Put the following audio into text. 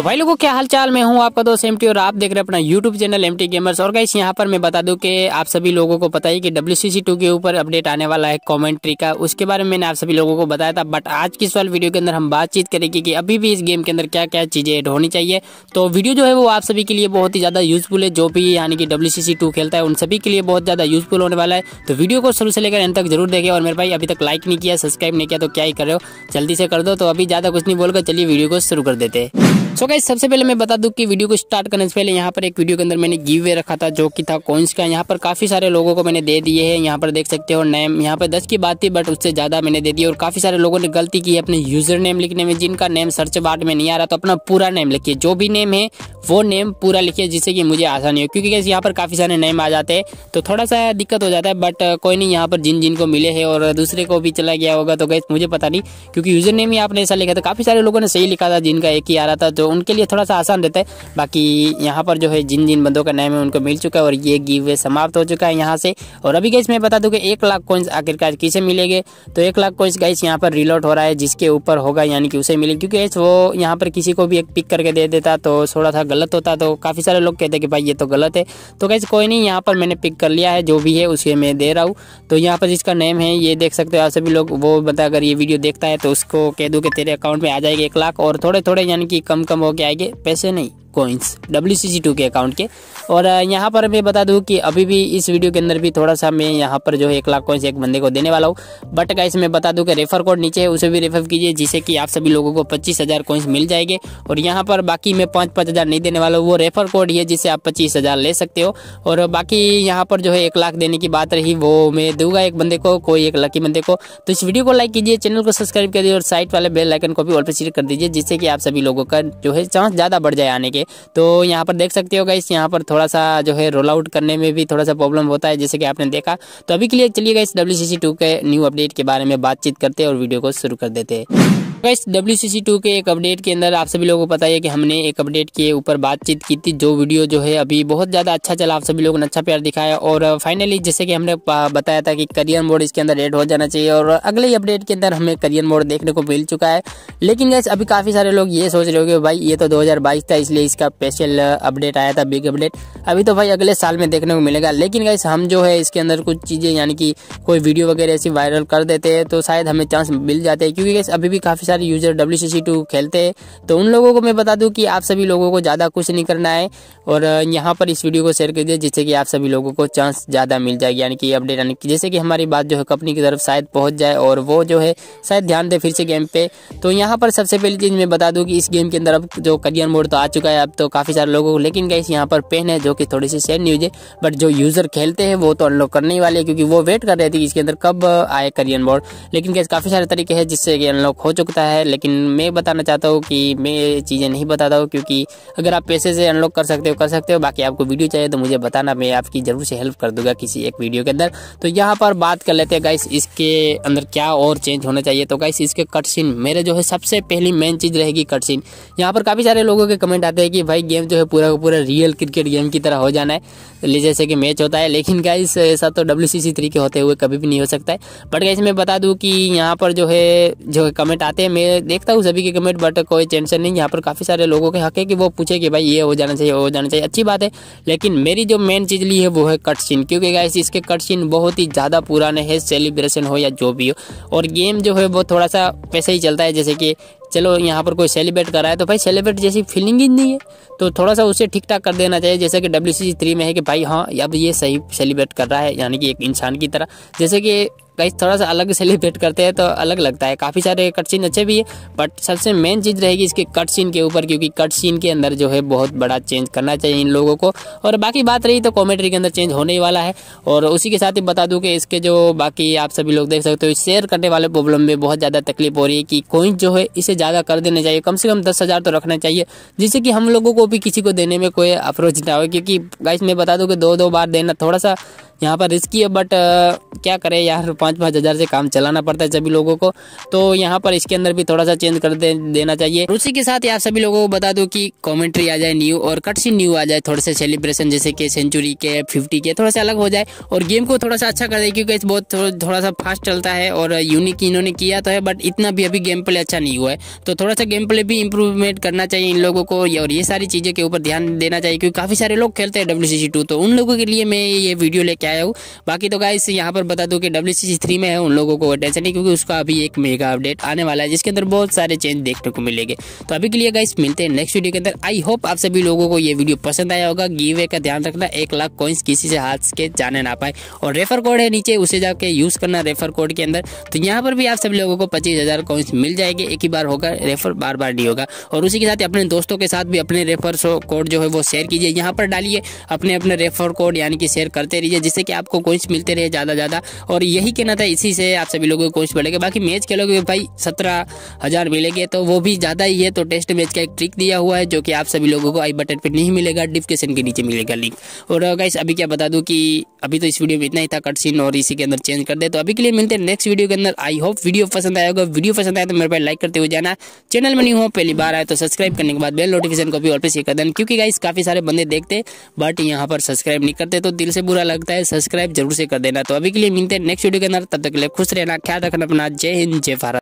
तो भाई लोगों क्या हालचाल मैं हूँ आपका दोस्त एमटी और आप देख रहे हैं अपना यूट्यूब चैनल एमटी गेमर्स और गाइस यहाँ पर मैं बता दूं कि आप सभी लोगों को पता ही कि डब्ल्यू टू के ऊपर अपडेट आने वाला है कमेंट्री का उसके बारे में मैंने आप सभी लोगों को बताया था बट आज की इस वाली वीडियो के अंदर हम बातचीत करेंगे कि अभी भी इस गेम के अंदर क्या क्या चीज़ें एड होनी चाहिए तो वीडियो जो है वो आप सभी के लिए बहुत ही ज़्यादा यूजफुल है जो भी यानी कि डब्ल्यू टू खेलता है उन सभी के लिए बहुत ज़्यादा यूजफुल होने वाला है तो वीडियो को शुरू से लेकर अंत तक जरूर देखें और मेरे भाई अभी तक लाइक नहीं किया सब्सक्राइब नहीं किया तो क्या ही कर रहे हो जल्दी से कर दो तो अभी ज़्यादा कुछ नहीं बोलकर चलिए वीडियो को शुरू कर देते हैं सो गाइस सबसे पहले मैं बता दूं कि वीडियो को स्टार्ट करने से पहले यहाँ पर एक वीडियो के अंदर मैंने गिव वे रखा था जो कि था कॉइन्स का यहाँ पर काफ़ी सारे लोगों को मैंने दे दिए हैं यहाँ पर देख सकते हो नेम यहाँ पर दस की बात थी बट उससे ज़्यादा मैंने दे दी और काफ़ी सारे लोगों ने गलती की है अपने यूज़र नेम लिखने में जिनका नेम सर्च बार्ड में नहीं आ रहा तो अपना पूरा नेम लिखिए जो भी नेम है वो नेम पूरा लिखिए जिससे कि मुझे आसानी हो क्योंकि कैसे यहाँ पर काफ़ी सारे नेम आ जाते हैं तो थोड़ा सा दिक्कत हो जाता है बट uh, कोई नहीं यहाँ पर जिन जिनको मिले हैं और दूसरे को भी चला गया होगा तो गैस मुझे पता नहीं क्योंकि यूज़र नेम ही आपने ऐसा लिखा था काफ़ी सारे लोगों ने सही लिखा था जिनका एक ही आ रहा था जो उनके लिए थोड़ा सा आसान रहता है बाकी यहाँ पर जो है जिन जिन बंदों का नाम है उनको मिल चुका है और ये गिव वे समाप्त हो चुका है यहाँ से और अभी गैस मैं बता दूँ कि एक लाख कोइंस आखिरकार किसे मिलेंगे तो एक लाख कोइंस गाइस यहाँ पर रिलोट हो रहा है जिसके ऊपर होगा यानी कि उसे मिले क्योंकि वो यहाँ पर किसी को भी एक पिक करके दे देता तो थोड़ा सा गलत होता तो काफ़ी सारे लोग कहते कि भाई ये तो गलत है तो गैस कोई नहीं यहाँ पर मैंने पिक कर लिया है जो भी है उसे मैं दे रहा हूँ तो यहाँ पर जिसका नेम है ये देख सकते हो आप सभी लोग वो बता अगर ये वीडियो देखता है तो उसको कह दूँ कि तेरे अकाउंट में आ जाएगी एक लाख और थोड़े थोड़े यानी कि कम हो के आएंगे पैसे नहीं कोइंस डब्ल्यू के अकाउंट के और यहाँ पर मैं बता दूँ कि अभी भी इस वीडियो के अंदर भी थोड़ा सा मैं यहाँ पर जो है एक लाख कोइंस एक बंदे को देने वाला हूँ बट का मैं बता दूँ कि रेफर कोड नीचे है उसे भी रेफर कीजिए जिससे कि आप सभी लोगों को पच्चीस हज़ार कोइंस मिल जाएंगे और यहाँ पर बाकी मैं पाँच पाँच हज़ार नहीं देने वाला हूँ वो रेफर कोड है जिससे आप पच्चीस हज़ार ले सकते हो और बाकी यहाँ पर जो है एक लाख देने की बात रही वो मैं दूंगा एक बंदे को कोई एक लकी बंदे को तो इस वीडियो को लाइक कीजिए चैनल को सब्सक्राइब कर दीजिए और साइट वाले बेल आइकन को भी ऑल पर सीट कर दीजिए जिससे कि आप सभी लोगों का जो है चांस ज़्यादा बढ़ जाए आने के के तो यहाँ पर देख सकते हो गई यहाँ पर थोड़ा सा जो है रोल आउट करने में भी थोड़ा सा प्रॉब्लम होता है जैसे कि आपने देखा तो अभी के लिए चलिए इस डब्ल्यू के न्यू अपडेट के बारे में बातचीत करते हैं और वीडियो को शुरू कर देते हैं वैस डब्ल्यू टू के एक अपडेट के अंदर आप सभी लोगों को पता है कि हमने एक अपडेट के ऊपर बातचीत की थी जो वीडियो जो है अभी बहुत ज़्यादा अच्छा चला आप सभी लोगों ने अच्छा प्यार दिखाया और फाइनली जैसे कि हमने बताया था कि करियर मोड इसके अंदर एड हो जाना चाहिए और अगले ही अपडेट के अंदर हमें करियर मोड देखने को मिल चुका है लेकिन गैस अभी काफ़ी सारे लोग ये सोच रहे हो कि भाई ये तो दो था इसलिए इसका स्पेशल अपडेट आया था बिग अपडेट अभी तो भाई अगले साल में देखने को मिलेगा लेकिन गैस हम जो है इसके अंदर कुछ चीज़ें यानी कि कोई वीडियो वगैरह ऐसी वायरल कर देते हैं तो शायद हमें चांस मिल जाते हैं क्योंकि गैस अभी भी काफ़ी सारे यूजर डब्ल्यू सी खेलते हैं तो उन लोगों को मैं बता दूं कि आप सभी लोगों को ज़्यादा कुछ नहीं करना है और यहाँ पर इस वीडियो को शेयर कर दिए जिससे कि आप सभी लोगों को चांस ज़्यादा मिल जाएगी यानी कि अपडेट आने की जैसे कि हमारी बात जो है कंपनी की तरफ शायद पहुँच जाए और वो जो है शायद ध्यान दे फिर से गेम पर तो यहाँ पर सबसे पहली चीज़ मैं बता दूँ कि इस गेम के अंदर अब जो करियर मोड तो आ चुका है अब तो काफ़ी सारे लोगों को लेकिन गैस यहाँ पर पेन है जो कि थोड़ी सी सैड न्यूज है बट जो यूज़र खेलते हैं वो तो अनलॉक करने ही वाले हैं क्योंकि वो वेट कर रहे थे कि इसके अंदर कब आए करियन बोर्ड लेकिन गैस काफ़ी सारे तरीके हैं जिससे कि अनलॉक हो चुका सकता है लेकिन मैं बताना चाहता हूँ कि मैं ये चीज़ें नहीं बताता हूँ क्योंकि अगर आप पैसे से अनलॉक कर सकते हो कर सकते हो बाकी आपको वीडियो चाहिए तो मुझे बताना मैं आपकी ज़रूर से हेल्प कर दूंगा किसी एक वीडियो के अंदर तो यहाँ पर बात कर लेते हैं गाइस इसके अंदर क्या और चेंज होना चाहिए तो गाइस इसके कट सीन मेरे जो है सबसे पहली मेन चीज़ रहेगी कट सीन यहाँ पर काफ़ी सारे लोगों के कमेंट आते हैं कि भाई गेम जो है पूरा का पूरा रियल क्रिकेट गेम की तरह हो जाना है जैसे कि मैच होता है लेकिन गाइस ऐसा तो डब्ल्यू सी के होते हुए कभी भी नहीं हो सकता है बट गाइस मैं बता दूँ कि यहाँ पर जो है जो कमेंट आते हैं मैं देखता हूँ सभी के कमेंट बट कोई टेंशन नहीं यहाँ पर काफ़ी सारे लोगों के हक है कि वो पूछे कि भाई ये हो जाना चाहिए हो जाना चाहिए अच्छी बात है लेकिन मेरी जो मेन चीज़ ली है वो है कट सीन क्योंकि गाइस इसके कट सीन बहुत ही ज़्यादा पुराने हैं सेलिब्रेशन हो या जो भी हो और गेम जो है वो थोड़ा सा वैसे ही चलता है जैसे कि चलो यहाँ पर कोई सेलिब्रेट कर रहा है तो भाई सेलिब्रेट जैसी फीलिंग ही नहीं है तो थोड़ा सा उसे ठीक ठाक कर देना चाहिए जैसे कि डब्ल्यू सी थ्री में है कि भाई हाँ अब ये सही सेलिब्रेट कर रहा है यानी कि एक इंसान की तरह जैसे कि गाइस थोड़ा सा अलग सेलिब्रेट करते हैं तो अलग लगता है काफ़ी सारे कट सीन अच्छे भी है बट सबसे मेन चीज़ रहेगी इसके कट सीन के ऊपर क्योंकि कट सीन के अंदर जो है बहुत बड़ा चेंज करना चाहिए इन लोगों को और बाकी बात रही तो कॉमेंट्री के अंदर चेंज होने वाला है और उसी के साथ ही बता दूँ कि इसके जो बाकी आप सभी लोग देख सकते हो शेयर करने वाले प्रॉब्लम में बहुत ज़्यादा तकलीफ हो रही है कि कोइन जो है इसे ज़्यादा कर देना चाहिए कम से कम दस हज़ार तो रखना चाहिए जिससे कि हम लोगों को भी किसी को देने में कोई अप्रोच ना हो क्योंकि गाइस मैं बता दूँ कि दो दो बार देना थोड़ा सा यहाँ पर रिस्की है बट क्या करें यार पाँच पाँच हज़ार से काम चलाना पड़ता है सभी लोगों को तो यहाँ पर इसके अंदर भी थोड़ा सा चेंज कर दे, देना चाहिए उसी के साथ आप सभी लोगों को बता दूँ कि कॉमेंट्री आ जाए न्यू और कट सी न्यू आ जाए थोड़े से सेलिब्रेशन जैसे कि सेंचुरी के फिफ्टी के थोड़ा सा अलग हो जाए और गेम को थोड़ा सा अच्छा कर दे क्योंकि बहुत थोड़ा सा फास्ट चलता है और यूनिक इन्होंने किया तो है बट इतना भी अभी गेम प्ले अच्छा नहीं हुआ है तो थोड़ा सा गेम प्ले भी इम्प्रूवमेंट करना चाहिए इन लोगों को और ये सारी चीज़ों के ऊपर ध्यान देना चाहिए क्योंकि काफ़ी सारे लोग खेलते हैं डब्ल्यू तो उन लोगों के लिए मैं ये वीडियो लेके आया हूँ बाकी तो गाइस यहाँ पर बता दूँ कि डब्ल्यू में है उन लोगों को टेंशन नहीं क्योंकि उसका अभी एक मेगा अपडेट आने वाला है जिसके अंदर बहुत सारे चेंज देखने को मिलेंगे तो अभी के लिए गाइस मिलते हैं नेक्स्ट वीडियो के अंदर आई होप आप सभी लोगों को ये वीडियो पसंद आया होगा गिवे का ध्यान रखना एक लाख कॉइन्स किसी से हाथ के जाने ना पाए और रेफर कोड है नीचे उसे जाके यूज़ करना रेफर कोड के अंदर तो यहाँ पर भी आप सभी लोगों को पच्चीस हज़ार कॉइन्स मिल जाएंगे एक ही बार होगा रेफर बार बार नहीं होगा और उसी के साथ अपने दोस्तों के साथ भी अपने रेफर कोड जो है वो शेयर कीजिए यहाँ पर डालिए अपने अपने रेफर कोड यानी कि शेयर करते रहिए जिससे जिससे कि आपको कोइंस मिलते रहे ज़्यादा ज़्यादा और यही कहना था इसी से आप सभी लोगों को कोइंस बढ़ेगा बाकी मैच खेलोगे भाई सत्रह हज़ार मिलेंगे तो वो भी ज़्यादा ही है तो टेस्ट मैच का एक ट्रिक दिया हुआ है जो कि आप सभी लोगों को आई बटन पर नहीं मिलेगा डिस्क्रिप्शन के नीचे मिलेगा लिंक और गाइस अभी क्या बता दूँ कि अभी तो इस वीडियो में इतना ही था कट सीन और इसी के अंदर चेंज कर दे तो अभी के लिए मिलते हैं नेक्स्ट वीडियो के अंदर आई होप वीडियो पसंद आया होगा वीडियो पसंद आया तो मेरे पास लाइक करते हुए जाना चैनल में नहीं हो पहली बार आए तो सब्सक्राइब करने के बाद बेल नोटिफिकेशन को भी और पे शेयर कर देना क्योंकि गाइस काफ़ी सारे बंदे देखते बट यहाँ पर सब्सक्राइब नहीं करते तो दिल से बुरा लगता है सब्सक्राइब जरूर से कर देना तो अभी के लिए मिलते हैं नेक्स्ट वीडियो के अंदर तब तक के लिए खुश रहना ख्याल रखना अपना जय हिंद जय भारत